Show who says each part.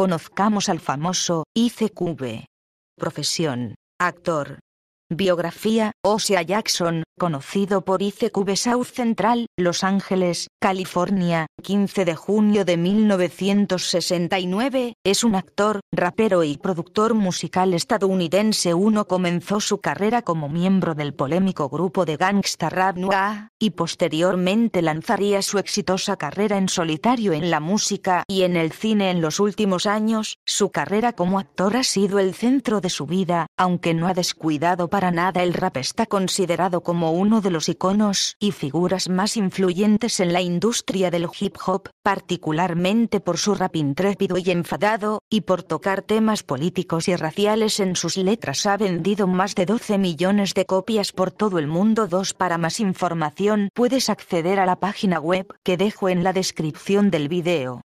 Speaker 1: Conozcamos al famoso, ICQB. Profesión. Actor, Biografía, Osea Jackson, conocido por ICQB South Central, Los Ángeles, California, 15 de junio de 1969, es un actor, rapero y productor musical estadounidense. Uno comenzó su carrera como miembro del polémico grupo de gangsta rap Noir, y posteriormente lanzaría su exitosa carrera en solitario en la música y en el cine en los últimos años. Su carrera como actor ha sido el centro de su vida, aunque no ha descuidado para para nada el rap está considerado como uno de los iconos y figuras más influyentes en la industria del hip hop, particularmente por su rap intrépido y enfadado, y por tocar temas políticos y raciales en sus letras ha vendido más de 12 millones de copias por todo el mundo. 2 Para más información puedes acceder a la página web que dejo en la descripción del video.